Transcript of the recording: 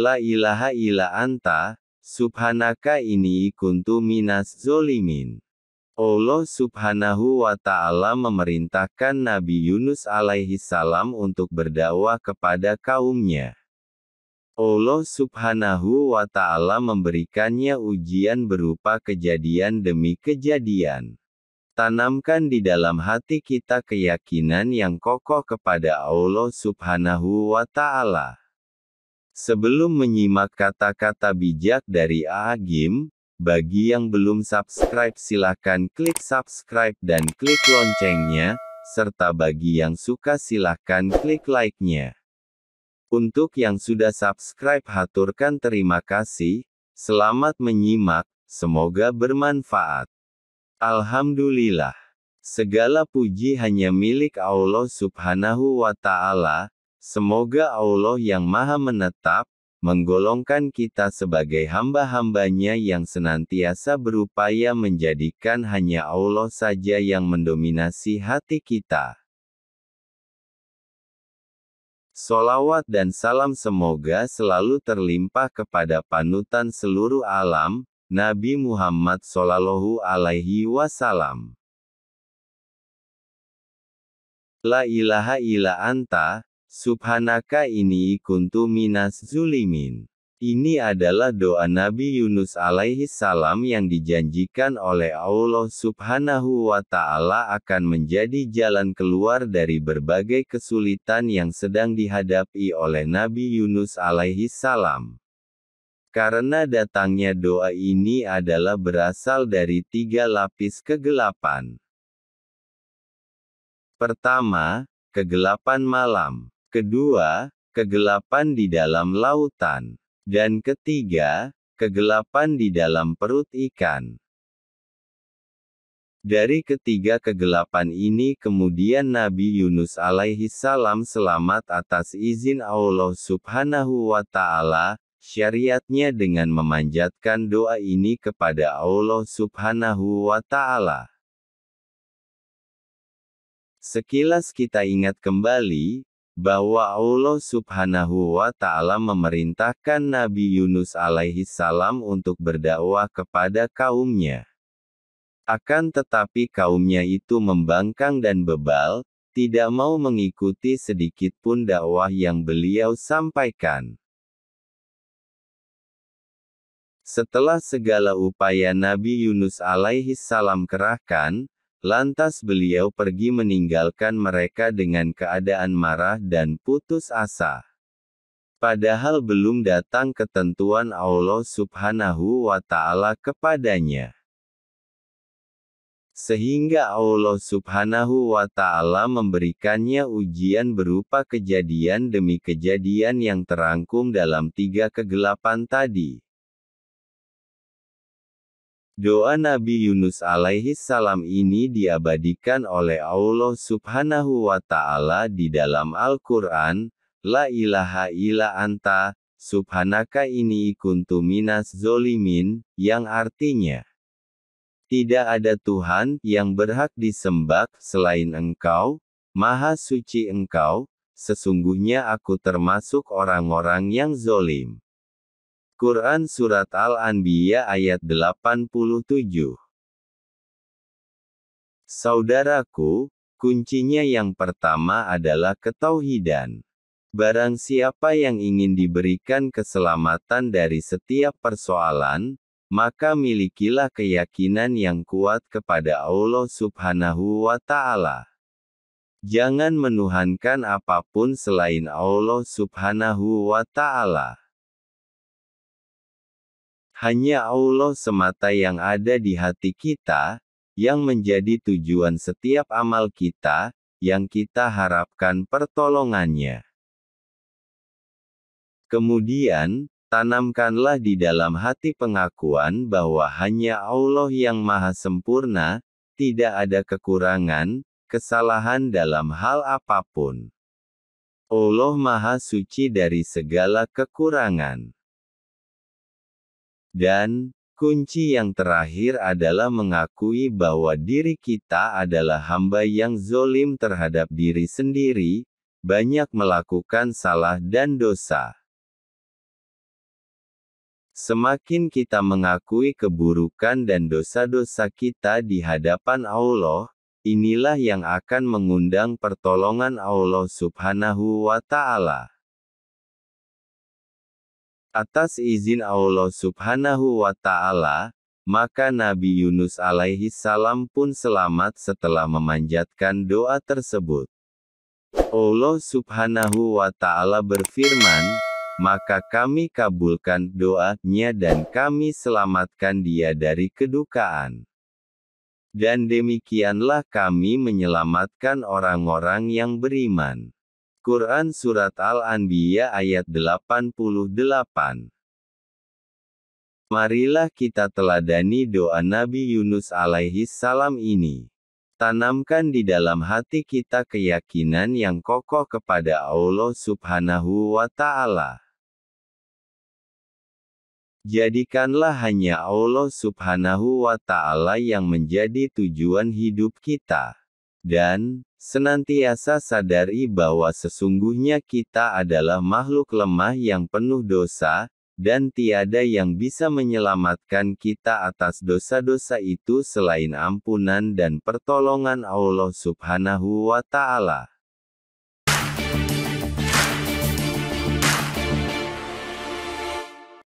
La ilaha illa anta, subhanaka ini kuntu minas zolimin. Allah subhanahu wa ta'ala memerintahkan Nabi Yunus alaihi salam untuk berdakwah kepada kaumnya. Allah subhanahu wa ta'ala memberikannya ujian berupa kejadian demi kejadian. Tanamkan di dalam hati kita keyakinan yang kokoh kepada Allah Subhanahu wa Ta'ala. Sebelum menyimak kata-kata bijak dari A. bagi yang belum subscribe silahkan klik subscribe dan klik loncengnya, serta bagi yang suka silahkan klik like-nya. Untuk yang sudah subscribe haturkan terima kasih, selamat menyimak, semoga bermanfaat. Alhamdulillah. Segala puji hanya milik Allah subhanahu wa ta'ala, Semoga Allah yang maha menetap, menggolongkan kita sebagai hamba-hambanya yang senantiasa berupaya menjadikan hanya Allah saja yang mendominasi hati kita. Solawat dan salam semoga selalu terlimpah kepada panutan seluruh alam, Nabi Muhammad Sallallahu Alaihi Wasallam. La ilaha illa anta, Subhanaka ini kuntu minas zulimin. Ini adalah doa Nabi Yunus alaihi salam yang dijanjikan oleh Allah subhanahu wa ta'ala akan menjadi jalan keluar dari berbagai kesulitan yang sedang dihadapi oleh Nabi Yunus alaihi salam. Karena datangnya doa ini adalah berasal dari tiga lapis kegelapan. Pertama, kegelapan malam. Kedua, kegelapan di dalam lautan. Dan ketiga, kegelapan di dalam perut ikan. Dari ketiga kegelapan ini kemudian Nabi Yunus alaihi salam selamat atas izin Allah subhanahu wa ta'ala, syariatnya dengan memanjatkan doa ini kepada Allah subhanahu wa ta'ala. Sekilas kita ingat kembali, bahwa Allah Subhanahu wa Ta'ala memerintahkan Nabi Yunus alaihi salam untuk berdakwah kepada kaumnya. Akan tetapi kaumnya itu membangkang dan bebal, tidak mau mengikuti sedikit pun dakwah yang beliau sampaikan. Setelah segala upaya Nabi Yunus alaihi salam kerahkan, Lantas beliau pergi meninggalkan mereka dengan keadaan marah dan putus asa. Padahal belum datang ketentuan Allah Subhanahu wa Ta'ala kepadanya, sehingga Allah Subhanahu wa Ta'ala memberikannya ujian berupa kejadian demi kejadian yang terangkum dalam tiga kegelapan tadi. Doa Nabi Yunus alaihi salam ini diabadikan oleh Allah subhanahu wa ta'ala di dalam Al-Quran, La ilaha illa anta, subhanaka ini kuntu minas zolimin, yang artinya, Tidak ada Tuhan yang berhak disembah selain engkau, maha suci engkau, sesungguhnya aku termasuk orang-orang yang zolim. Quran Surat Al-Anbiya ayat 87 Saudaraku, kuncinya yang pertama adalah ketauhidan. Barang siapa yang ingin diberikan keselamatan dari setiap persoalan, maka milikilah keyakinan yang kuat kepada Allah Subhanahu wa Ta'ala. Jangan menuhankan apapun selain Allah Subhanahu wa Ta'ala. Hanya Allah semata yang ada di hati kita, yang menjadi tujuan setiap amal kita, yang kita harapkan pertolongannya. Kemudian, tanamkanlah di dalam hati pengakuan bahwa hanya Allah yang maha sempurna, tidak ada kekurangan, kesalahan dalam hal apapun. Allah maha suci dari segala kekurangan. Dan, kunci yang terakhir adalah mengakui bahwa diri kita adalah hamba yang zolim terhadap diri sendiri, banyak melakukan salah dan dosa. Semakin kita mengakui keburukan dan dosa-dosa kita di hadapan Allah, inilah yang akan mengundang pertolongan Allah Subhanahu wa Ta'ala. Atas izin Allah subhanahu wa ta'ala, maka Nabi Yunus alaihi salam pun selamat setelah memanjatkan doa tersebut. Allah subhanahu wa ta'ala berfirman, maka kami kabulkan doanya dan kami selamatkan dia dari kedukaan. Dan demikianlah kami menyelamatkan orang-orang yang beriman. Quran Surat Al-Anbiya ayat 88 Marilah kita teladani doa Nabi Yunus alaihi salam ini. Tanamkan di dalam hati kita keyakinan yang kokoh kepada Allah subhanahu wa ta'ala. Jadikanlah hanya Allah subhanahu wa ta'ala yang menjadi tujuan hidup kita. Dan, Senantiasa sadari bahwa sesungguhnya kita adalah makhluk lemah yang penuh dosa, dan tiada yang bisa menyelamatkan kita atas dosa-dosa itu selain ampunan dan pertolongan Allah Subhanahu wa Ta'ala.